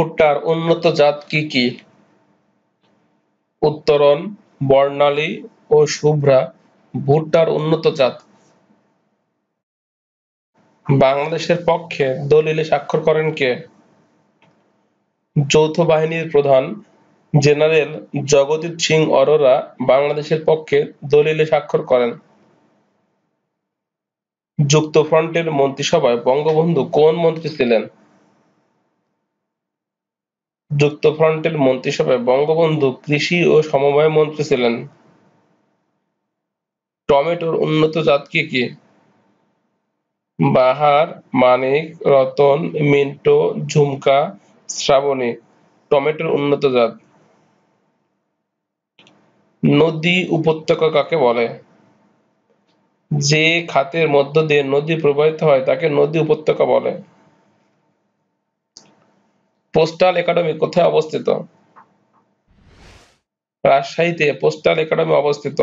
ভুট্টার উন্নত জাত কি কি? উত্তরণ, বর্ণালী ও শুভ্রা ভুট্টার উন্নত জাত। বাংলাদেশের পক্ষে দলিলে স্বাক্ষর করেন কে? যৌথ বাহিনীর প্রধান জেনারেল জগদীপ সিং অরোরা বাংলাদেশের পক্ষে দলিলে স্বাক্ষর করেন যুক্তফ্রন্টের মন্ত্রিসভায় বঙ্গবন্ধু কোন মন্ত্রী ছিলেন যুক্তফ্রন্টের মন্ত্রিসভায় বঙ্গবন্ধু কৃষি ও সমবায় মন্ত্রী ছিলেন। টমেটোর উন্নত জাত কি কি? বাহার, মানিক, রতন, মিন্টো, ঝুমকা, শ্রাবণী টমেটোর উন্নত জাত। নদী উপত্যকা কাকে বলে? যে খাতের মধ্য দিয়ে নদী প্রবাহিত হয় তাকে নদী উপত্যকা বলে। পোস্টাল একাডেমি কোথায় অবস্থিত রাজশাহীতে পোস্টাল একাডেমি অবস্থিত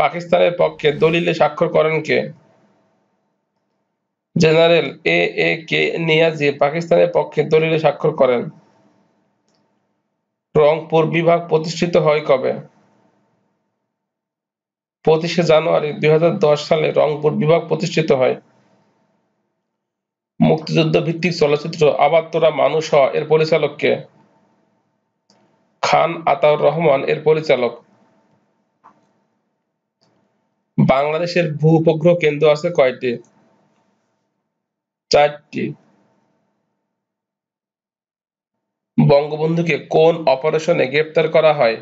পাকিস্তানের পক্ষে দলিলে স্বাক্ষর করেন কে জেনারেল এ এ কে নিয়াজি পাকিস্তানের পক্ষে দলিলে স্বাক্ষর করেন রংপুর বিভাগ প্রতিষ্ঠিত হয় কবে পঁচিশে জানুয়ারি দুই সালে রংপুর বিভাগ প্রতিষ্ঠিত হয় মুক্তিযুদ্ধ ভিত্তিক চলচ্চিত্র আবার তোরা মানুষ হ এর পরিচালক কে খান আতাউর রহমান এর পরিচালক বাংলাদেশের ভূ উপগ্রহ কেন্দ্র আছে কয়টি চারটি বঙ্গবন্ধুকে কোন অপারেশনে গ্রেপ্তার করা হয়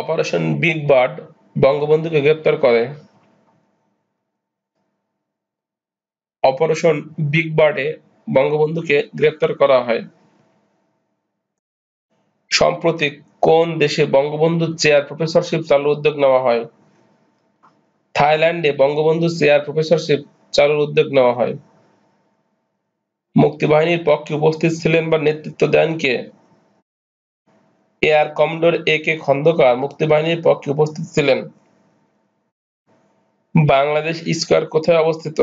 অপারেশন বিগ বার্ড বঙ্গবন্ধুকে গ্রেপ্তার করে অপারেশন বিগবার্ডে বঙ্গবন্ধুকে গ্রেপ্তার করা হয় সম্প্রতি কোন দেশে বঙ্গবন্ধু চেয়ার প্রফেসরশিপ চালুর উদ্যোগ নেওয়া হয় থাইল্যান্ডে বঙ্গবন্ধু চেয়ার প্রফেসরশিপ চালুর উদ্যোগ নেওয়া হয় মুক্তিবাহিনীর পক্ষে উপস্থিত ছিলেন বা নেতৃত্ব দেন কে air commodore A K Khandaker মুক্তিবাহিনীর পক্ষে উপস্থিত ছিলেন বাংলাদেশ স্কোয়ার কোথায় অবস্থিত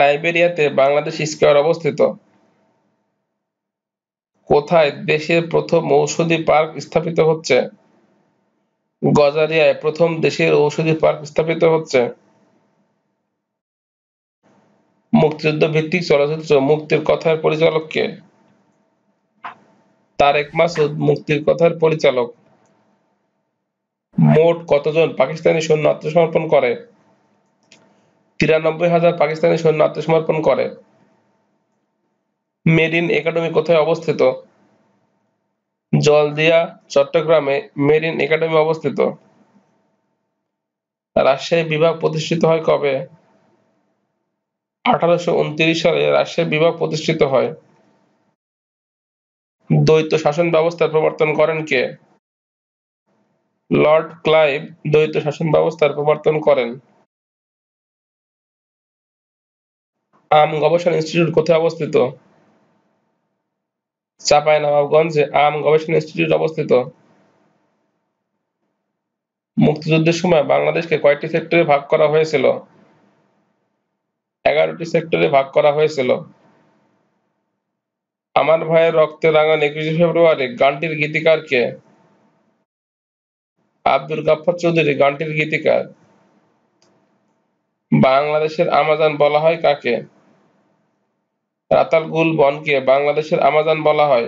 লাইবেরিয়াতে বাংলাদেশ স্কোয়ার অবস্থিত কোথায় দেশের প্রথম ঔষধি পার্ক স্থাপিত হচ্ছে গজারিয়ায় প্রথম দেশের ঔষধি পার্ক স্থাপিত হচ্ছে মুক্তিযুদ্ধ ভিত্তিক চলচ্চিত্র মুক্তির কথার পরিচালক কে তারেক মাসুদ মুক্তির কথার পরিচালক মোট কতজন পাকিস্তানি সৈন্য আত্মসমর্পণ করে তিরানব্বই হাজার পাকিস্তানি সৈন্য আত্মসমর্পণ করে মেরিন একাডেমি কোথায় অবস্থিত জলদিয়া চট্টগ্রামে মেরিন একাডেমি অবস্থিত রাজশাহী বিভাগ প্রতিষ্ঠিত হয় কবে আঠারোশো সালে রাজশাহী বিভাগ প্রতিষ্ঠিত হয় দ্বৈত শাসন ব্যবস্থার প্রবর্তন করেন কে লর্ড ক্লাইভ দ্বৈত শাসন ব্যবস্থার প্রবর্তন করেন আম গবেষণা ইনস্টিটিউট কোথায় অবস্থিত চাঁপাইনবাবগঞ্জে আম গবেষণা ইনস্টিটিউট অবস্থিত মুক্তিযুদ্ধের সময় বাংলাদেশকে কয়েকটি সেক্টরে ভাগ করা হয়েছিল এগারোটি সেক্টরে ভাগ করা হয়েছিল আমার ভাইয়ের রক্তে রাঙান একুশে ফেব্রুয়ারি গানটির গীতিকার কে আব্দুল গাফর চৌধুরী গানটির গীতিকার বাংলাদেশের আমাজন বলা হয় কাকে রাতালগুল বনকে বাংলাদেশের আমাজন বলা হয়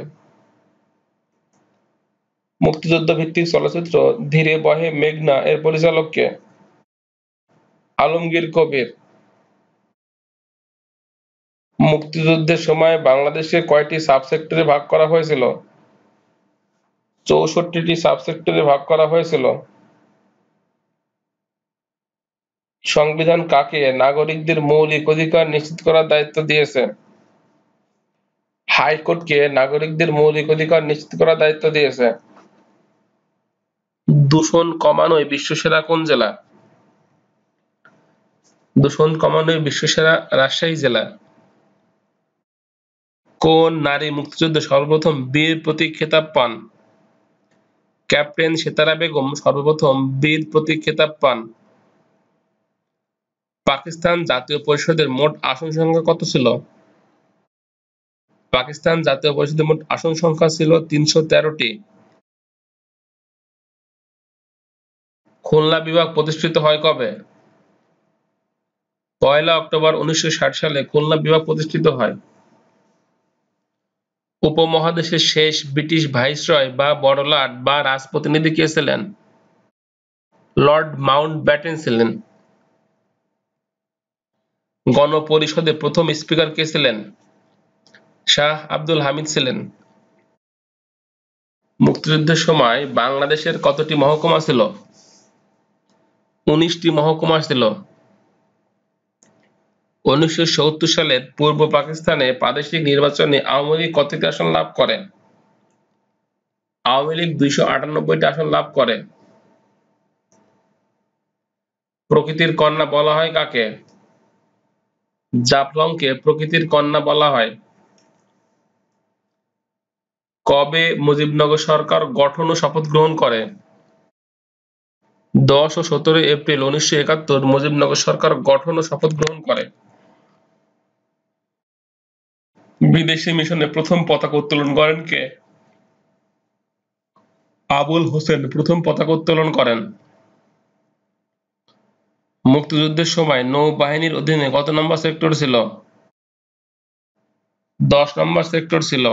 মুক্তিযুদ্ধ ভিত্তিক চলচ্চিত্র ধীরে বহে মেঘনা এর পরিচালককে আলমগীর কবির মুক্তিযুদ্ধের সময় বাংলাদেশে কয়টি সাবসেক্টরে ভাগ করা হয়েছিল চৌষট্টিটি সাবসেক্টরে ভাগ করা হয়েছিল সংবিধান কাকে নাগরিকদের মৌলিক অধিকার নিশ্চিত করার দায়িত্ব দিয়েছে হাইকোর্টকে নাগরিকদের মৌলিক অধিকার নিশ্চিত করার দায়িত্ব দিয়েছে। দূষণ কমানোয় বিশ্বসেরা কোন জেলা? দূষণ কমানোয় বিশ্বসেরা রাজশাহী জেলা। কোন নারী মুক্তিযুদ্ধে সর্বপ্রথম বীর প্রতীক খেতাব পান? ক্যাপ্টেন সেতারা বেগম সর্বপ্রথম বীর প্রতীক খেতাব পান। পাকিস্তান জাতীয় পরিষদের মোট আসন সংখ্যা কত ছিল? পাকিস্তান জাতীয় পরিষদে মোট আসন সংখ্যা ছিল তিনশো তেরোটি। খুলনা বিভাগ প্রতিষ্ঠিত হয় কবে পয়লা অক্টোবর উনিশশো সালে খুলনা বিভাগ প্রতিষ্ঠিত হয় উপমহাদেশের শেষ ব্রিটিশ ভাইসরয় বা বড়লাট বা রাজপ্রতিনিধি কে ছিলেন লর্ড মাউন্ট ব্যাটেন ছিলেন গণপরিষদে প্রথম স্পিকার কে ছিলেন শাহ আব্দুল হামিদ ছিলেন মুক্তিযুদ্ধের সময় বাংলাদেশের কতটি মহকুমা ছিল উনিশটি মহকুমা ছিল উনিশশো সালের পূর্ব পাকিস্তানে প্রাদেশিক নির্বাচনে আওয়ামী লীগ কতটি আসন লাভ করে আওয়ামী লীগ দুইশো আটানব্বইটি আসন লাভ করে প্রকৃতির কন্যা বলা হয় কাকে জাফলংকে প্রকৃতির কন্যা বলা হয় কবে মুজিবনগর সরকার গঠন ও শপথ গ্রহণ করে? দশ ও সতেরো এপ্রিল উনিশশো একাত্তর মুজিবনগর সরকার গঠন ও শপথ গ্রহণ করে বিদেশি মিশনে প্রথম পতাকা উত্তোলন করেন কে আবুল হোসেন প্রথম পতাকা উত্তোলন করেন মুক্তিযুদ্ধের সময় নৌবাহিনীর অধীনে কত নম্বর সেক্টর ছিল দশ নম্বর সেক্টর ছিল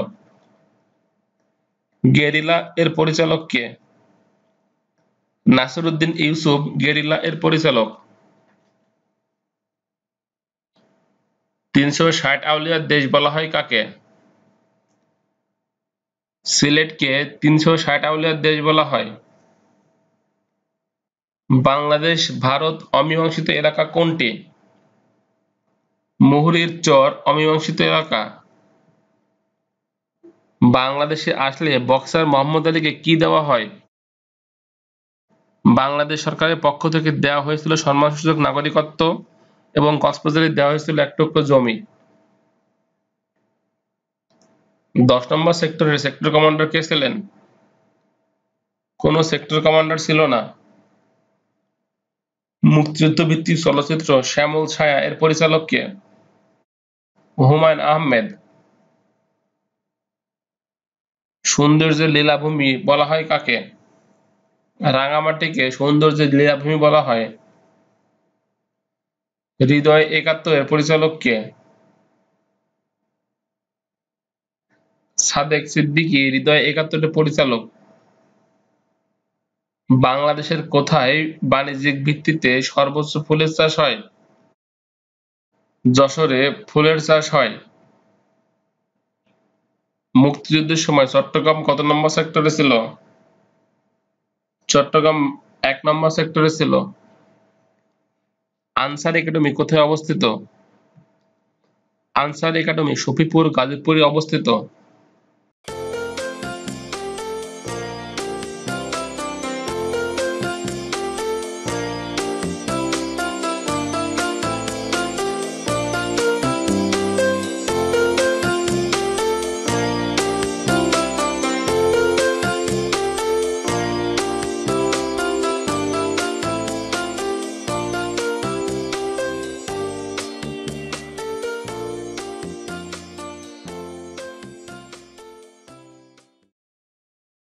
গেরিলা এর পরিচালক কে নাসিরউদ্দিন ইউসুফ গেরিলা এর পরিচালক তিনশো ষাট আউলিয়ার দেশ বলা হয় কাকে সিলেটকে তিনশো ষাট আউলিয়ার দেশ বলা হয় বাংলাদেশ ভারত অমীমাংসিত এলাকা কোনটি মুহুরির চর অমীমাংসিত এলাকা বাংলাদেশে আসলে বক্সার মোহাম্মদ আলীকে কি দেওয়া হয় বাংলাদেশ সরকারের পক্ষ থেকে দেওয়া হয়েছিল সম্মানসূচক নাগরিকত্ব এবং কক্সবাজারে দেওয়া হয়েছিল এক জমি দশ নম্বর সেক্টরের সেক্টর কমান্ডার কে ছিলেন কোন সেক্টর কমান্ডার ছিল না মুক্তিযুদ্ধ ভিত্তিক চলচ্চিত্র শ্যামল ছায়া এর পরিচালক কে হুমায়ুন আহমেদ সৌন্দর্যের লীলাভূমি বলা হয় কাকে রাঙামাটিকে সৌন্দর্যের লীলাভূমি বলা হয় হৃদয় একাত্তরের পরিচালক কে সাদেক সিদ্দিকী হৃদয় একাত্তরের পরিচালক বাংলাদেশের কোথায় বাণিজ্যিক ভিত্তিতে সর্বোচ্চ ফুলের চাষ হয় যশোরে ফুলের চাষ হয় মুক্তিযুদ্ধের সময় চট্টগ্রাম কত নম্বর সেক্টরে ছিল চট্টগ্রাম এক নম্বর সেক্টরে ছিল আনসার একাডেমি কোথায় অবস্থিত আনসার একাডেমি সফিপুর গাজীপুরে অবস্থিত